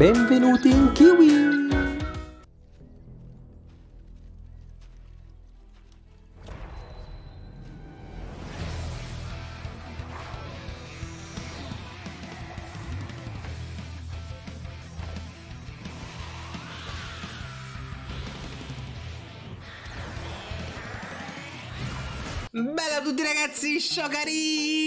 Benvenuti in Kiwi! Bella a tutti ragazzi, sciocari!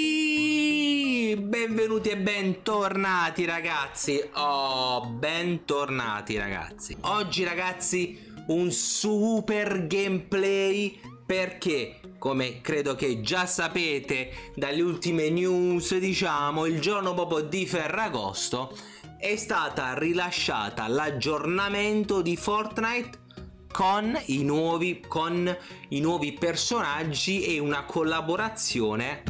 benvenuti e bentornati ragazzi Oh, bentornati ragazzi Oggi ragazzi un super gameplay perché come credo che già sapete dalle ultime news diciamo il giorno proprio di Ferragosto è stata rilasciata l'aggiornamento di Fortnite con i, nuovi, con i nuovi personaggi e una collaborazione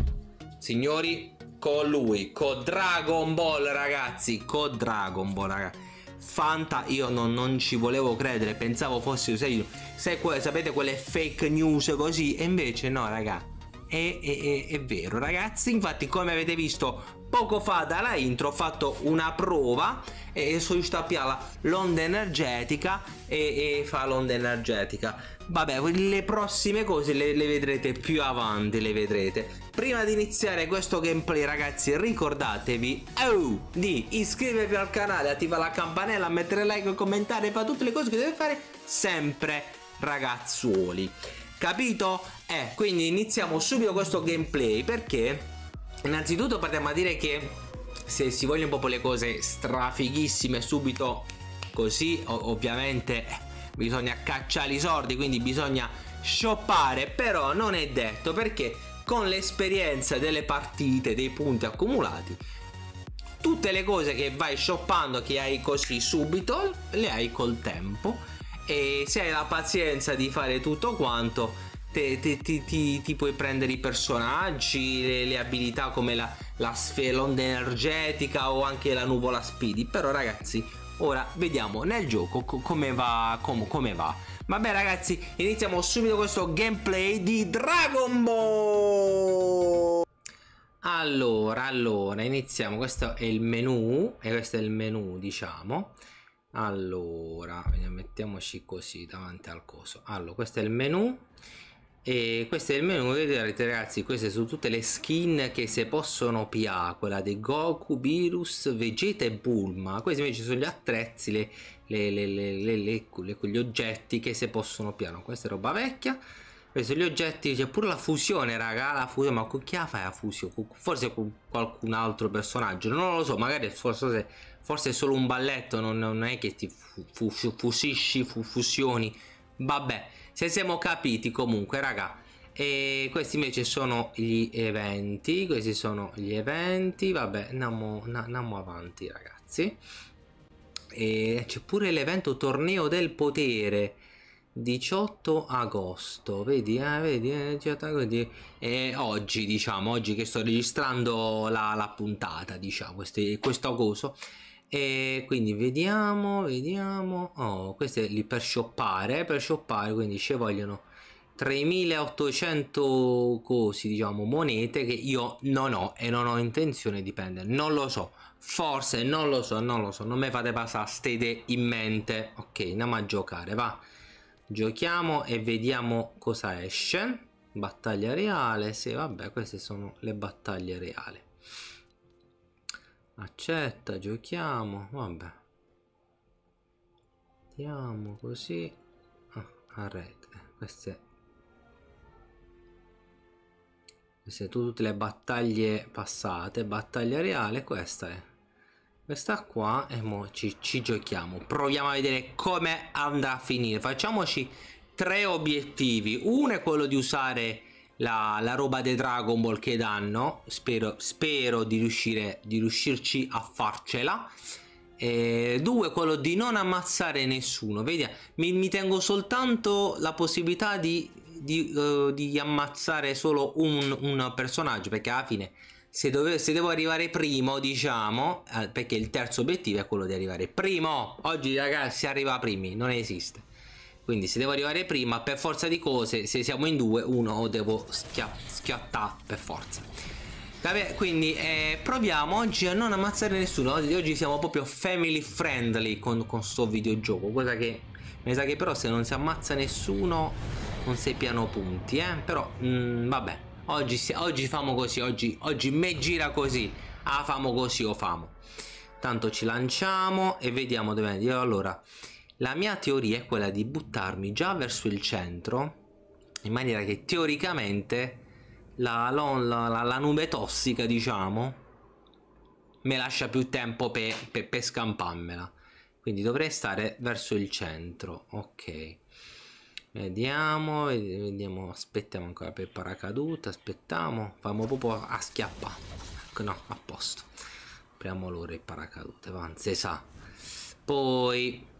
signori con lui, con Dragon Ball ragazzi, con Dragon Ball ragazzi. Fanta io non, non ci volevo credere, pensavo fosse sei, sei, sapete quelle fake news così e invece no raga. È, è, è, è vero ragazzi, infatti come avete visto poco fa dalla intro ho fatto una prova e sono riuscito a piare l'onda energetica e, e fa l'onda energetica vabbè le prossime cose le, le, vedrete più avanti le vedrete prima di iniziare questo gameplay ragazzi ricordatevi oh, di iscrivervi al canale attiva la campanella mettere like e commentare fa tutte le cose che deve fare sempre ragazzuoli capito? eh quindi iniziamo subito questo gameplay perché Innanzitutto partiamo a dire che se si vogliono proprio le cose strafighissime subito così, ovviamente eh, bisogna cacciare i sordi, quindi bisogna shoppare, però non è detto perché con l'esperienza delle partite, dei punti accumulati, tutte le cose che vai shoppando, che hai così subito, le hai col tempo e se hai la pazienza di fare tutto quanto te, te, ti, ti, ti, puoi prendere i personaggi, le, le abilità come la, la sfera, l'onda energetica o anche la nuvola speedy. Però ragazzi, ora vediamo nel gioco come va. Com- come va. Vabbè ragazzi, iniziamo subito questo gameplay di Dragon Ball! Allora, allora, iniziamo. Questo è il menu e questo è il menu, diciamo. Allora, mettiamoci così davanti al coso. Allora, questo è il menu e questo è il menu che ragazzi, queste sono tutte le skin che se possono PA, quella di Goku, Virus, Vegeta e Bulma, questi invece sono gli attrezzi, le, le, le, gli oggetti che se possono PA, no, questa è roba vecchia, questi sono gli oggetti, c'è pure la fusione raga, la fusione, ma con chi la fai la fusione? Forse con qualcun altro personaggio, non lo so, magari forse, forse è solo un balletto, non, non è che ti fu, fu, fu, fusisci, fusioni, vabbè se siamo capiti comunque raga e questi invece sono gli eventi questi sono gli eventi vabbè andiamo, andiamo avanti ragazzi e c'è pure l'evento torneo del potere 18 agosto vedi eh, vedi, eh, E oggi diciamo oggi che sto registrando la, la puntata diciamo questo agosto e quindi vediamo vediamo oh questo è lì per shoppare per shoppare quindi ci vogliono 3800 così diciamo monete che io non ho e non ho intenzione di prendere non lo so forse non lo so non lo so non mi fate passare ste idee in mente ok andiamo a giocare va giochiamo e vediamo cosa esce battaglia reale sì vabbè queste sono le battaglie reali Accetta, giochiamo. Vabbè. Andiamo così. Ah, a rete. Eh, queste... Queste tutte le battaglie passate. Battaglia reale, questa è. Questa qua e mo ci, ci giochiamo. Proviamo a vedere come andrà a finire. Facciamoci tre obiettivi. Uno è quello di usare la, la, roba dei Dragon Ball che danno. Spero, spero di, riuscire, di riuscirci a farcela. Eh, due, quello di non ammazzare nessuno. Vedi, mi, mi tengo soltanto la possibilità di, di, uh, di ammazzare solo un, un, personaggio. Perché alla fine, se, dove, se devo arrivare primo, diciamo, eh, perché il terzo obiettivo è quello di arrivare primo. Oggi, ragazzi, si arriva primi, non esiste. Quindi se devo arrivare prima, per forza di cose, se siamo in due, uno devo schia schiattare per forza. Vabbè, quindi eh, proviamo oggi a non ammazzare nessuno. Oggi, siamo proprio family friendly con, questo videogioco. Cosa che mi sa che però se non si ammazza nessuno non sei piano punti, eh. Però, mh, mm, vabbè, oggi, oggi famo così, oggi, oggi me gira così. Ah, famo così o famo. Tanto ci lanciamo e vediamo dove andiamo. Allora... La mia teoria è quella di buttarmi già verso il centro, in maniera che teoricamente la, la, la, la nube tossica, diciamo, mi lascia più tempo per pe, pe scamparmela. Quindi dovrei stare verso il centro, ok. Vediamo, vediamo, aspettiamo ancora per paracadute, aspettiamo, famo proprio a schiappa. Ecco, no, a posto. Apriamo loro il paracadute, avanza, sa. Poi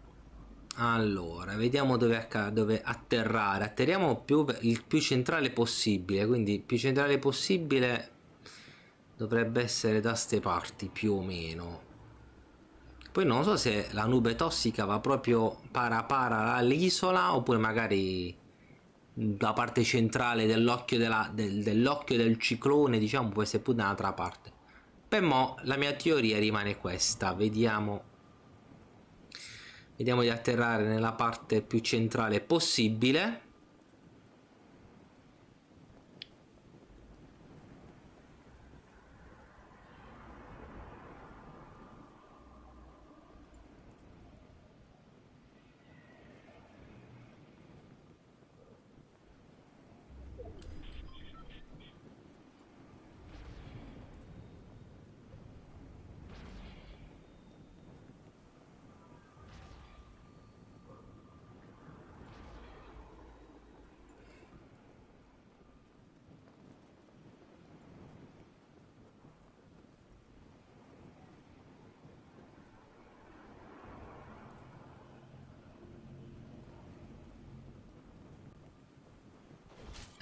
allora, vediamo dove, dove, atterrare. Atterriamo più, il più centrale possibile, quindi più centrale possibile dovrebbe essere da ste parti più o meno. Poi non so se la nube tossica va proprio para para all'isola oppure magari la parte centrale dell'occhio del, dell del ciclone, diciamo, può essere pure da un'altra parte. Per mo' la mia teoria rimane questa, vediamo Vediamo di atterrare nella parte più centrale possibile.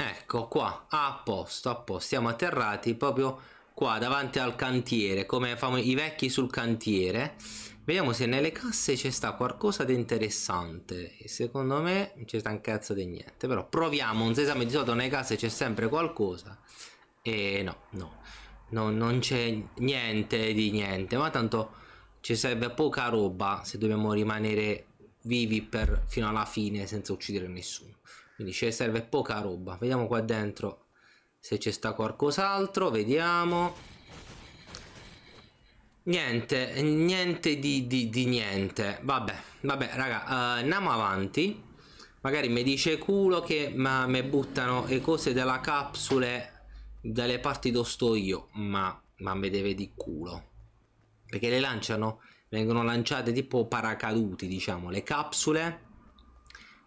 ecco qua a posto a posto siamo atterrati proprio qua davanti al cantiere come fanno i vecchi sul cantiere vediamo se nelle casse c'è sta qualcosa di interessante secondo me non c'è sta un cazzo di niente però proviamo un sesame di solito nelle casse c'è sempre qualcosa e no no, no non c'è niente di niente ma tanto ci serve poca roba se dobbiamo rimanere vivi per, fino alla fine senza uccidere nessuno quindi ci serve poca roba vediamo qua dentro se c'è sta qualcos'altro vediamo niente niente di, di, di, niente vabbè vabbè raga uh, andiamo avanti magari mi dice culo che ma mi buttano le cose della capsule dalle parti dove sto io ma ma mi deve di culo perché le lanciano vengono lanciate tipo paracaduti diciamo le capsule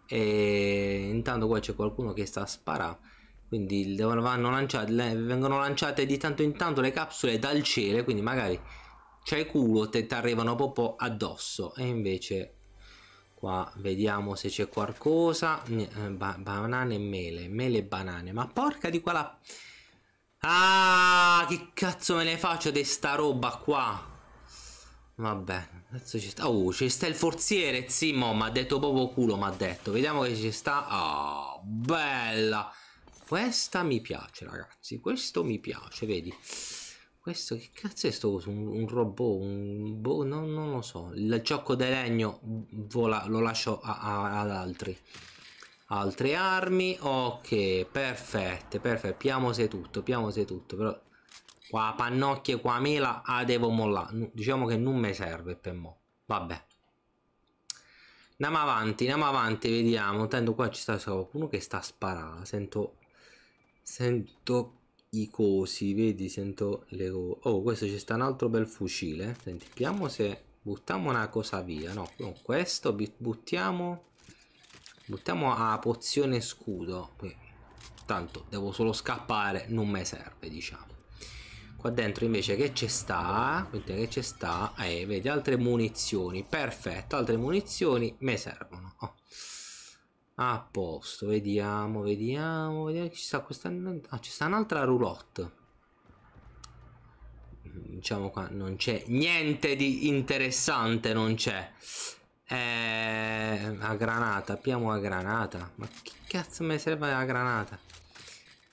e intanto qua c'è qualcuno che sta a sparare quindi lanciate, vengono lanciate di tanto in tanto le capsule dal cielo quindi magari c'è culo te ti arrivano proprio addosso e invece qua vediamo se c'è qualcosa eh, ba banane e mele mele e banane ma porca di quella ah che cazzo me ne faccio di sta roba qua vabbè Adesso ci sta. Oh, ci sta il forziere, sì, mo, mi ha detto proprio culo, mi ha detto. Vediamo che ci sta. Ah, oh, bella. Questa mi piace, ragazzi. Questo mi piace, vedi. Questo che cazzo è sto coso? Un, un, robot? Un boh, no, non lo so. Il gioco di legno vola, lo lascio a, a, ad altri. Altre armi. Ok, perfette, perfetto. Piamo se tutto, piamo se tutto, però qua pannocchie, qua mela, a devo mollare. Diciamo che non mi serve per mo. Vabbè. Andiamo avanti, andiamo avanti, vediamo. Intanto qua ci sta qualcuno che sta sparando. Sento... Sento i cosi, vedi, sento le cose. Oh, questo ci sta un altro bel fucile. Sentiamo se buttiamo una cosa via. No, questo, buttiamo... Buttiamo a pozione scudo. Tanto devo solo scappare, non mi serve, diciamo. Qua dentro invece che ci sta? Quindi che ci sta? Eh, vedi, altre munizioni. Perfetto, altre munizioni mi servono. Oh. A posto, vediamo, vediamo, vediamo ci sta questa... Ah, ci sta un'altra roulotte. Diciamo qua, non c'è niente di interessante, non c'è. Eh, a granata, abbiamo la granata. Ma che cazzo mi serve la granata?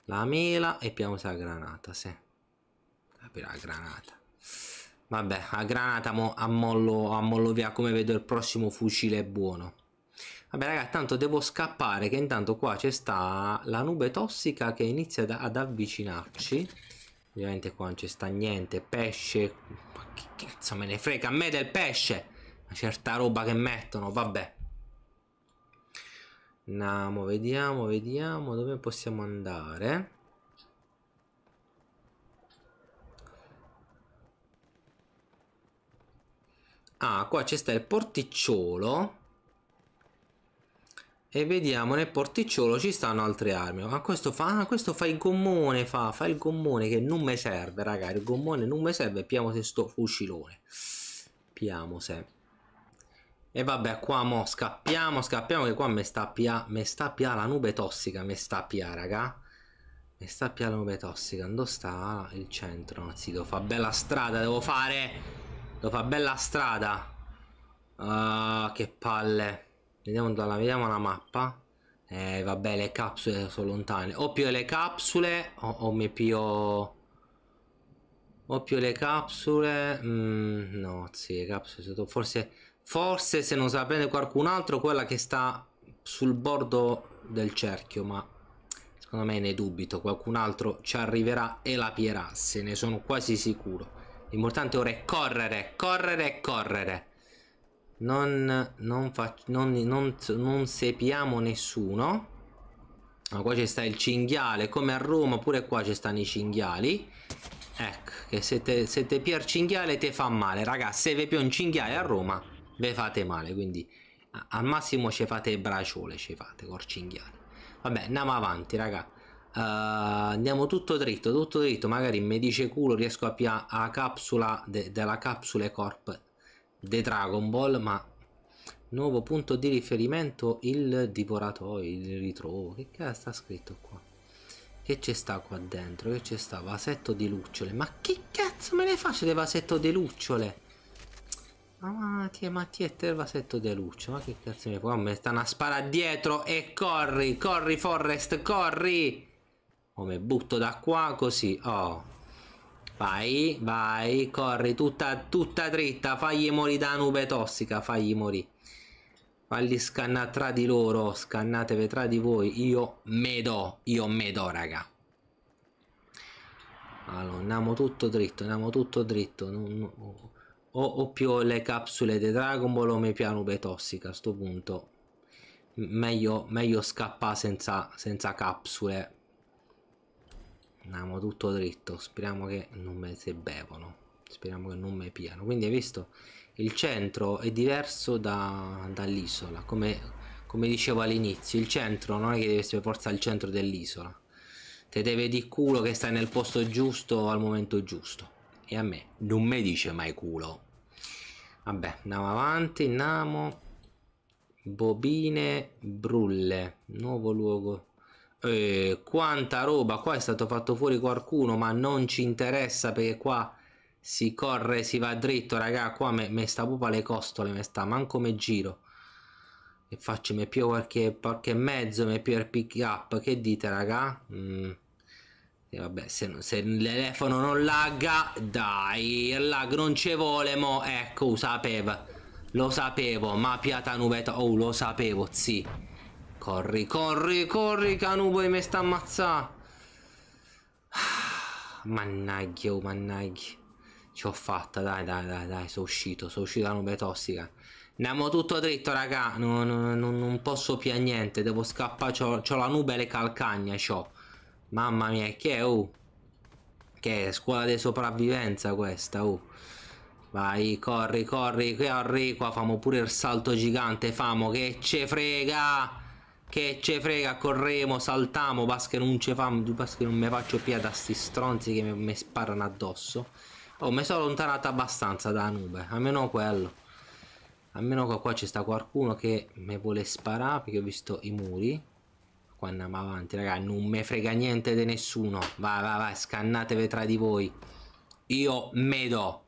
La mela e abbiamo la granata, sì per la granata vabbè a granata mo ammollo, ammollo via come vedo il prossimo fucile buono vabbè ragazzi tanto devo scappare che intanto qua c'è sta la nube tossica che inizia da, ad avvicinarci ovviamente qua non c'è sta niente pesce ma che cazzo me ne frega a me del pesce una certa roba che mettono vabbè andiamo vediamo vediamo dove possiamo andare Ah, qua ci sta il porticciolo. E vediamo nel porticciolo ci stanno altre armi. Ma questo fa, ah, questo fa il gommone, fa, fa il gommone che non mi serve, raga. Il gommone non mi serve, piamo se sto fucilone. Piamo se. E vabbè, qua mo scappiamo, scappiamo che qua mi sta pia, mi sta pia la nube tossica, mi sta pia, raga. Mi sta pia la nube tossica, dove sta il centro? Anzi, devo fare bella strada, devo fare... Lo fa bella strada. Uh, che palle. Vediamo, dalla, vediamo la mappa. Eh, vabbè, le capsule sono lontane. O più le capsule, o, o mi pio... O più le capsule... Mm, no, sì, le capsule... Forse, forse se non se la prende qualcun altro, quella che sta sul bordo del cerchio, ma secondo me ne dubito. Qualcun altro ci arriverà e la pierà, se ne sono quasi sicuro. L'importante ora è correre, correre, correre. Non, non, non, non, non sepiamo nessuno. Ma qua c'è sta il cinghiale, come a Roma, pure qua ci stanno i cinghiali. Ecco, che se te, se te pier cinghiale te fa male, raga, se ve pio un cinghiale a Roma, ve fate male, quindi al massimo ci fate il braciole, ci fate col cinghiale. Vabbè, andiamo avanti, raga uh, andiamo tutto dritto tutto dritto magari mi dice culo riesco a pigliare la capsula de della capsule corp de Dragon Ball ma nuovo punto di riferimento il divoratoio il ritrovo che cazzo sta scritto qua che c'è sta qua dentro che c'è sta vasetto di lucciole ma che cazzo me ne faccio del vasetto di lucciole ma ti è mattietta il vasetto di lucciole ma che cazzo mi ne fa mi stanno a sparare dietro e corri corri Forrest corri come butto da qua così. Oh. Vai, vai, corri tutta, tutta dritta. Fagli morire da nube tossica. Fagli morire. Falli scannare tra di loro. Scannatevi tra di voi. Io me do. Io me do, raga. Allora, andiamo tutto dritto. Andiamo tutto dritto. Non, non, o, o, più le capsule di Dragon Ball o mi piano nube tossica. A sto punto. Meglio, meglio scappare senza, senza capsule andiamo tutto dritto speriamo che non me se bevono speriamo che non me piano quindi hai visto il centro è diverso da, dall'isola come, come, dicevo all'inizio il centro non è che deve essere forza al centro dell'isola te deve di culo che stai nel posto giusto al momento giusto e a me non me dice mai culo vabbè andiamo avanti andiamo bobine brulle nuovo luogo eh, quanta roba qua è stato fatto fuori qualcuno ma non ci interessa perché qua si corre si va dritto raga qua mi sta proprio alle costole mi sta manco me giro e faccio me più qualche, qualche mezzo me più il pick up che dite raga mm. E vabbè, se, non, se, il non lagga, dai, il lag non ci vuole, mo, ecco, sapevo, lo sapevo, ma piata nuveta, oh, lo sapevo, sì. Corri, corri, corri, canubo mi sta ammazzando. Mannaggia, oh, mannaggia. Ci ho fatta, dai, dai, dai, dai, sono uscito, sono uscito da nube tossica. Andiamo tutto dritto, raga. No, no, non posso più a niente, devo scappare. C'ho, la nube e le calcagna, c'ho. Mamma mia, che è, oh? Che è scuola di sopravvivenza questa, oh. Vai, corri, corri, corri, qua famo pure il salto gigante, famo, che ce frega! Che ce frega, corremo, saltiamo, basche non ce famo, basta che non mi faccio più da sti stronzi che mi sparano addosso. Oh, mi sono allontanato abbastanza da nube, almeno quello. Almeno che qua ci sta qualcuno che mi vuole sparare perché ho visto i muri. Qua andiamo avanti, raga, non me frega niente di nessuno. Vai, vai, vai, scannatevi tra di voi. Io me do.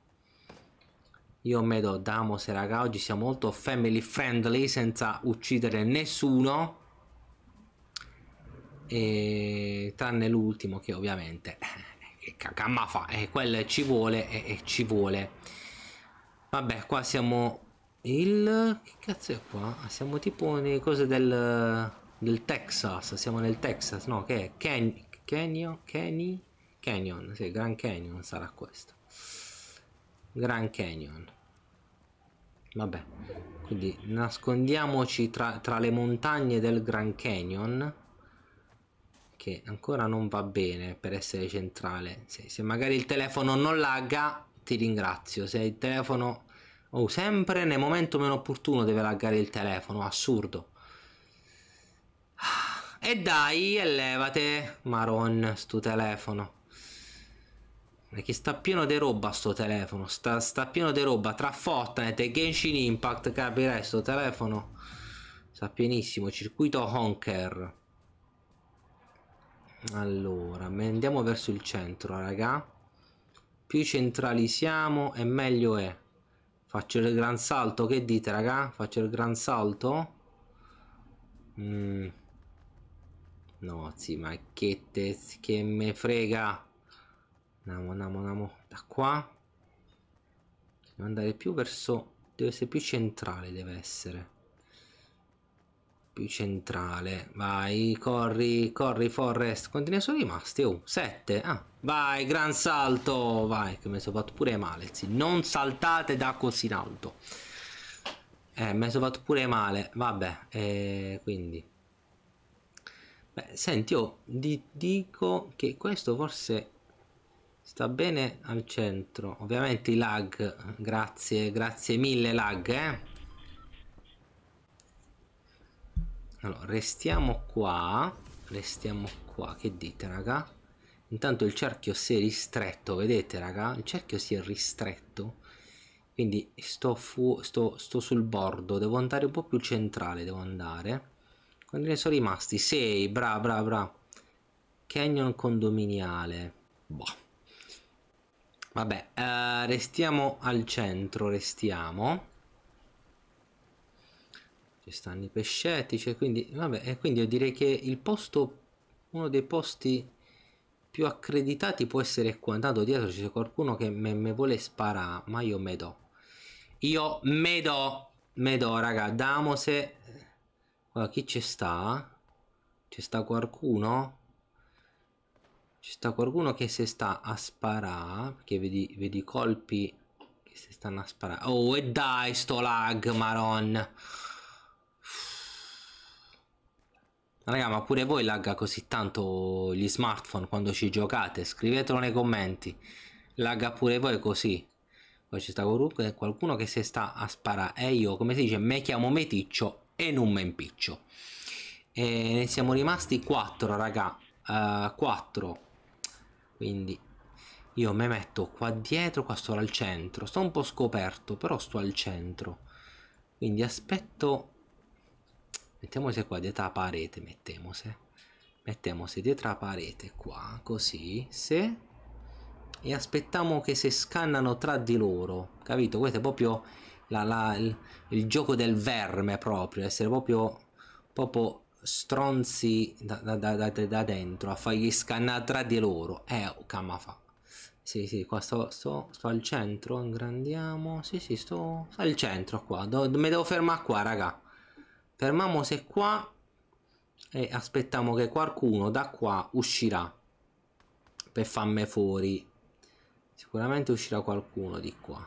Io me do, damos raga, oggi siamo molto family friendly senza uccidere nessuno e, tranne l'ultimo che ovviamente eh, che cacamma fa e eh, quel ci vuole e, eh, e, ci vuole vabbè qua siamo il che cazzo è qua ah, siamo tipo nelle cose del del Texas siamo nel Texas no che è Ken, Canyon Kenny Canyon sì, Grand Canyon sarà questo Grand Canyon vabbè quindi nascondiamoci tra, tra le montagne del Grand Canyon che ancora non va bene per essere centrale. Se, se magari il telefono non lagga, ti ringrazio. Se il telefono... Oh, sempre nel momento meno opportuno deve laggare il telefono, assurdo. Ah, e dai, e levate, maron, sto telefono. Perché sta pieno di roba sto telefono, sta, sta pieno di roba, tra Fortnite e Genshin Impact, capirai, sto telefono sta pienissimo, circuito Honker allora andiamo verso il centro raga più centrali siamo e meglio è faccio il gran salto che dite raga faccio il gran salto mm. no sì ma che te che me frega andiamo andiamo andiamo da qua devo andare più verso deve essere più centrale deve essere più centrale. Vai, corri, corri Forrest. Quanti ne sono rimasti? Oh, 7. Ah, vai, gran salto. Vai, che mi sono fatto pure male. Sì, non saltate da così in alto. Eh, mi sono fatto pure male. Vabbè, eh, quindi. Beh, senti, io oh, ti dico che questo forse sta bene al centro. Ovviamente i lag, grazie, grazie mille lag, eh. Allora, restiamo qua. Restiamo qua. Che dite, raga? Intanto il cerchio si è ristretto, vedete, raga? Il cerchio si è ristretto. Quindi sto, sto, sto sul bordo. Devo andare un po' più centrale, devo andare. Quanti ne sono rimasti? 6, bra, bra, bra. Canyon condominiale. Boh. Vabbè, eh, restiamo al centro, restiamo ci stanno i pescetti cioè quindi vabbè e quindi io direi che il posto uno dei posti più accreditati può essere qua intanto dietro c'è qualcuno che me vuole sparare ma io me do io me do me do raga se guarda chi ci sta ci sta qualcuno ci sta qualcuno che se sta a sparare perché vedi, vedi colpi che si stanno a sparare oh e dai sto lag maron Raga, ma pure voi lagga così tanto gli smartphone quando ci giocate? Scrivetelo nei commenti. Lagga pure voi così. Poi ci sta qualcuno che si sta a sparare. E eh, io, come si dice, me chiamo Meticcio e non me impiccio. E ne siamo rimasti 4, raga. Uh, eh, 4. Quindi io mi metto qua dietro, qua sto al centro. Sto un po' scoperto, però sto al centro. Quindi aspetto Mettemose qua dietro la parete, mettemose. Mettemose dietro la parete qua, così, se... E aspettiamo che si scannano tra di loro, capito? Questo è proprio la, la, il, il, gioco del verme proprio, essere proprio, proprio stronzi da, da, da, da, dentro, a fargli scannare tra di loro. Eh, oh, camma fa. Sì, sì, qua sto, sto, sto, al centro, ingrandiamo. Sì, sì, sto, al centro qua. Do, mi devo fermare qua, raga fermiamo se qua e aspettiamo che qualcuno da qua uscirà per farmi fuori sicuramente uscirà qualcuno di qua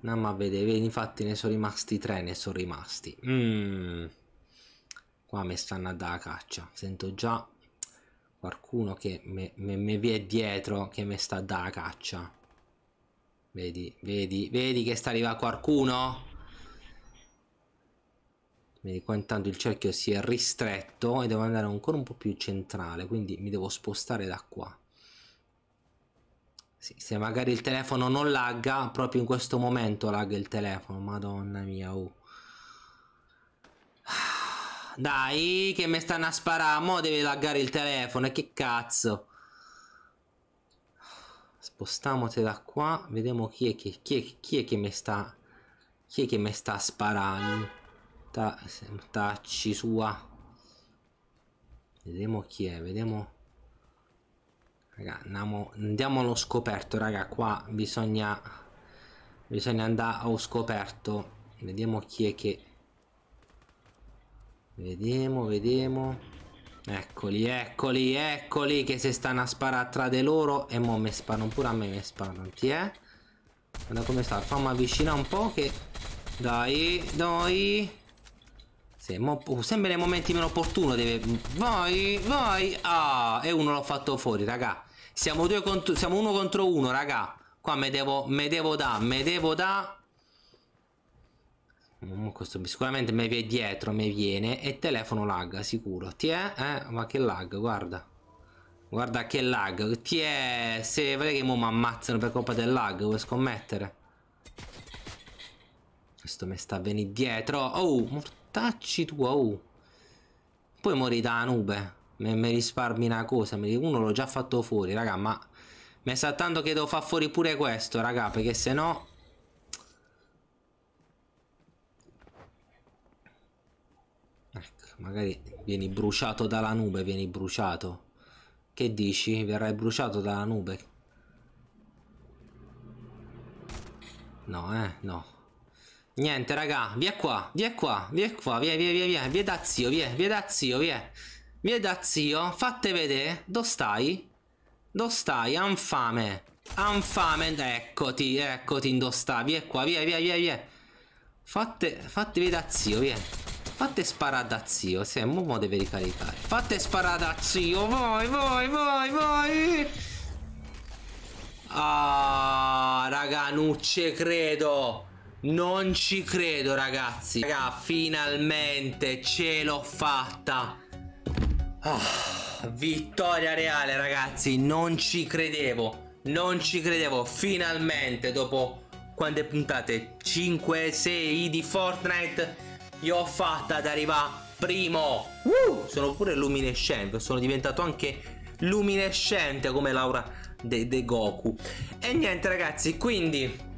andiamo a vedere Vedi, infatti ne sono rimasti tre ne sono rimasti mm. qua mi stanno a dare la caccia sento già qualcuno che mi vi è dietro che mi sta a dare la caccia vedi vedi vedi che sta arrivando qualcuno Vedi qua intanto il cerchio si è ristretto e devo andare ancora un po' più centrale, quindi mi devo spostare da qua. Sì, se magari il telefono non lagga, proprio in questo momento lagga il telefono, madonna mia, oh. Dai, che mi stanno a sparare, mo deve laggare il telefono, che cazzo. Spostamoci da qua, vediamo chi è che, chi è, chi è che mi sta... Chi è che mi sta sparando? Ta tacci sua. Vediamo chi è, vediamo. Raga, andiamo, andiamo allo scoperto, raga, qua bisogna bisogna andare allo scoperto. Vediamo chi è che Vediamo, vediamo. Eccoli, eccoli, eccoli che se stanno a sparare tra di loro e mo me sparano pure a me me sparano, ti è? Guarda come sta, fammi avvicinare un po' che dai, dai. Sì, mo, sempre nei momenti meno opportuno deve... Vai, vai! Ah, e uno l'ho fatto fuori, raga. Siamo due contro... Siamo uno contro uno, raga. Qua me devo... Me devo da... Me devo da... Questo, sicuramente mi viene dietro, me viene. E telefono lag, sicuro. Ti è? Eh? Ma che lag, guarda. Guarda che lag. Ti è... Se vedi che mo mi ammazzano per colpa del lag, vuoi scommettere? Questo mi sta venendo dietro. Oh, morto. Tacci tua U. Uh. Poi mori da nube. Mi risparmi una cosa. Me, uno l'ho già fatto fuori, raga, ma... Mi sa tanto che devo far fuori pure questo, raga, perché se no... Ecco, magari vieni bruciato dalla nube, vieni bruciato. Che dici? Verrai bruciato dalla nube? No, eh, no. Niente, raga, via qua, via qua, via qua, via, via, via, via, via da zio, via, via da zio, via. Via da zio, fate vedere, dove stai? Dove stai? Han fame. Han fame, eccoti, eccoti, in dove stai, via qua, via, via, via, via. Fate, fate via da zio, via. Fate sparare da zio, se sì, mo, mo deve ricaricare. Fate sparare da zio, vai, vai, vai, vai. Ah, raga, non ci credo. Non ci credo ragazzi Raga finalmente ce l'ho fatta oh, Vittoria reale ragazzi Non ci credevo Non ci credevo Finalmente dopo quante puntate? 5, 6 di Fortnite Io ho fatta ad arrivare primo uh, Sono pure luminescente Sono diventato anche luminescente come Laura De, de Goku E niente ragazzi quindi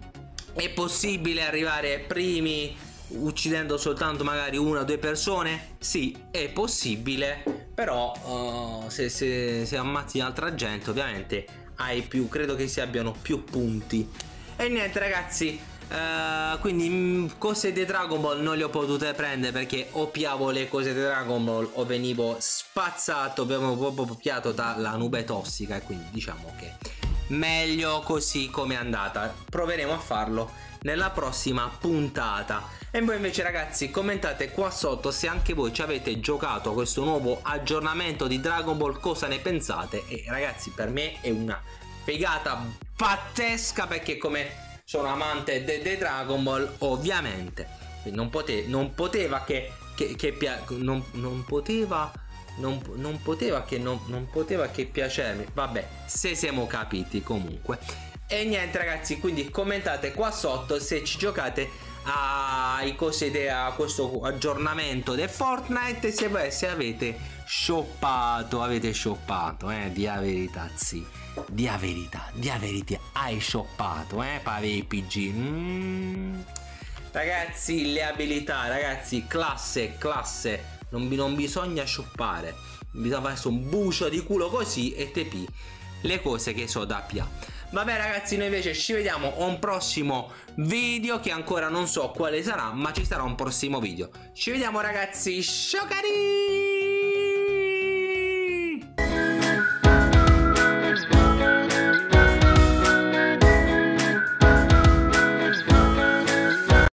è possibile arrivare primi uccidendo soltanto magari una o due persone? Sì, è possibile, però uh, se, se, se ammazzi altra gente ovviamente hai più, credo che si abbiano più punti. E niente ragazzi, Uh, quindi mm, cose di Dragon Ball non le ho potute prendere perché odiavo le cose di Dragon Ball o venivo spazzato, avevo proprio piatto dalla nube tossica quindi diciamo che meglio così come è andata. Proveremo a farlo nella prossima puntata. E voi invece ragazzi commentate qua sotto se anche voi ci avete giocato questo nuovo aggiornamento di Dragon Ball, cosa ne pensate? E ragazzi per me è una figata pazzesca perché come sono amante dei de Dragon Ball ovviamente non, pote non poteva che, che, che non, non poteva non, non, poteva che, non, non poteva che piacermi. Vabbè, se siamo capiti comunque. E niente ragazzi, quindi commentate qua sotto se ci giocate ai cose a questo aggiornamento del Fortnite se, se avete shoppato avete shoppato eh di verità sì di verità di verità hai shoppato eh pare PG mm. ragazzi le abilità ragazzi classe classe non, non bisogna sciuppare, bisogna fare un bucio di culo così e tepi le cose che so da pia. Vabbè ragazzi, noi invece ci vediamo a un prossimo video che ancora non so quale sarà, ma ci sarà un prossimo video. Ci vediamo ragazzi, ciao